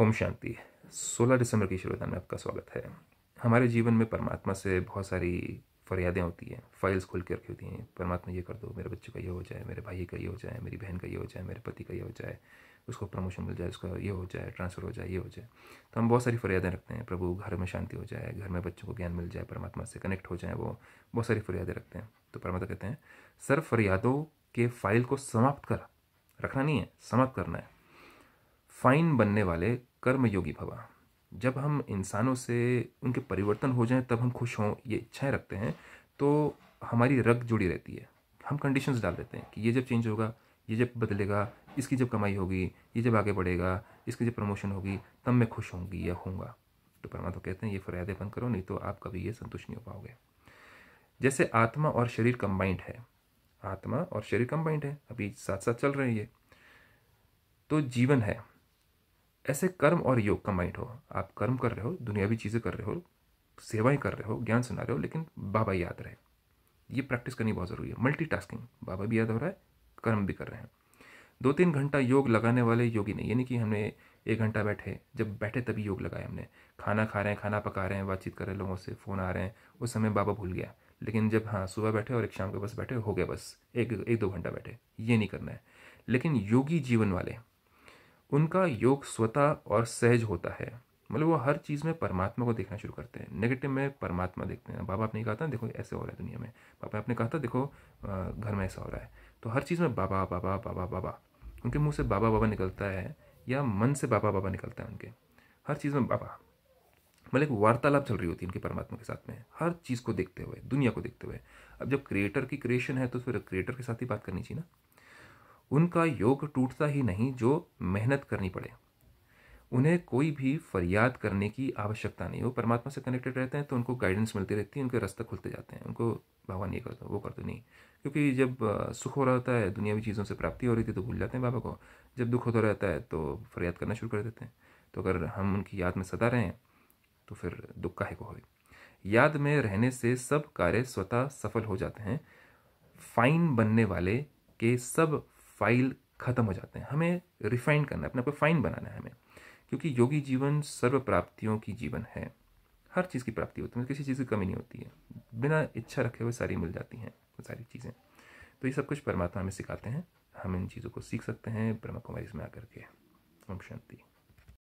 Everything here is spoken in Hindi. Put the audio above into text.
ओम शांति 16 दिसंबर की शुरुआत में आपका स्वागत है हमारे जीवन में परमात्मा से बहुत सारी फरियादें होती हैं फाइल्स खोल के रखी होती हैं परमात्मा ये कर दो मेरे बच्चे का ये हो जाए मेरे भाई का ये हो जाए मेरी बहन का ये हो जाए मेरे पति का ये हो जाए उसको प्रमोशन मिल जाए उसका ये हो जाए ट्रांसफ़र हो जाए ये हो जाए तो हम बहुत सारी फरियादें रखते हैं प्रभु घर में शांति हो जाए घर में बच्चों को ज्ञान मिल जाए परमात्मा से कनेक्ट हो जाए वो बहुत सारी फरियादें रखते हैं तो परमात्मा कहते हैं सर फरियादों के फाइल को समाप्त कर रखना नहीं है समाप्त करना है फाइन बनने वाले कर्मयोगी भवा जब हम इंसानों से उनके परिवर्तन हो जाएं तब हम खुश हों ये इच्छाएं रखते हैं तो हमारी रग जुड़ी रहती है हम कंडीशंस डाल देते हैं कि ये जब चेंज होगा ये जब बदलेगा इसकी जब कमाई होगी ये जब आगे बढ़ेगा इसकी जब प्रमोशन होगी तब मैं खुश होंगी या होऊंगा तो परमात्मा कहते हैं ये फरियादें बंद करो नहीं तो आप कभी ये संतुष्ट नहीं हो पाओगे जैसे आत्मा और शरीर कंबाइंड है आत्मा और शरीर कंबाइंड है अभी साथ साथ चल रहे हैं ये तो जीवन है ऐसे कर्म और योग कंबाइंड हो आप कर्म कर रहे हो दुनियावी चीज़ें कर रहे हो सेवाएं कर रहे हो ज्ञान सुना रहे हो लेकिन बाबा याद रहे ये प्रैक्टिस करनी बहुत ज़रूरी है मल्टी बाबा भी याद हो रहा है कर्म भी कर रहे हैं दो तीन घंटा योग लगाने वाले योगी नहीं यानी कि हमने एक घंटा बैठे जब बैठे तभी योग लगाए हमने खाना खा रहे हैं खाना पका रहे हैं बातचीत कर रहे हैं लोगों से फ़ोन आ रहे हैं उस समय बाबा भूल गया लेकिन जब हाँ सुबह बैठे और एक शाम के बस बैठे हो गया बस एक एक दो घंटा बैठे ये नहीं करना है लेकिन योगी जीवन वाले उनका योग स्वतः और सहज होता है मतलब वो हर चीज़ में परमात्मा को देखना शुरू करते हैं नेगेटिव में परमात्मा देखते हैं बाबा आपने कहा था देखो ऐसे हो रहा है दुनिया में बाबा आपने कहा था देखो घर में ऐसा हो रहा है तो हर चीज़ में बाबा बाबा बाबा बाबा उनके मुंह से बाबा बाबा निकलता है या मन से बाबा बाबा निकलता है उनके हर चीज़ में बाबा मतलब एक वार्तालाप चल रही होती है उनके परमात्मा के साथ में हर चीज़ को देखते हुए दुनिया को देखते हुए अब जब क्रिएटर की क्रिएशन है तो फिर क्रिएटर के साथ ही बात करनी चाहिए ना उनका योग टूटता ही नहीं जो मेहनत करनी पड़े उन्हें कोई भी फरियाद करने की आवश्यकता नहीं वो परमात्मा से कनेक्टेड रहते हैं तो उनको गाइडेंस मिलती रहती है उनके रास्ते खुलते जाते हैं उनको भगवान ये कर दो वो कर दो नहीं क्योंकि जब सुख हो रहा है दुनियावी चीज़ों से प्राप्ति हो रही थी तो भूल जाते हैं बाबा को जब दुख होता रहता है तो फरियाद करना शुरू कर देते हैं तो अगर हम उनकी याद में सदा रहें तो फिर दुख है को हो याद में रहने से सब कार्य स्वतः सफल हो जाते हैं फाइन बनने वाले के सब फाइल ख़त्म हो जाते हैं हमें रिफाइन करना है अपने आप को फाइन बनाना है हमें क्योंकि योगी जीवन सर्व प्राप्तियों की जीवन है हर चीज़ की प्राप्ति होती है किसी चीज़ की कमी नहीं होती है बिना इच्छा रखे हुए सारी मिल जाती हैं सारी चीज़ें तो ये सब कुछ परमात्मा हमें सिखाते हैं हम इन चीज़ों को सीख सकते हैं ब्रह्म कुमारी इसमें आकर के ओम शांति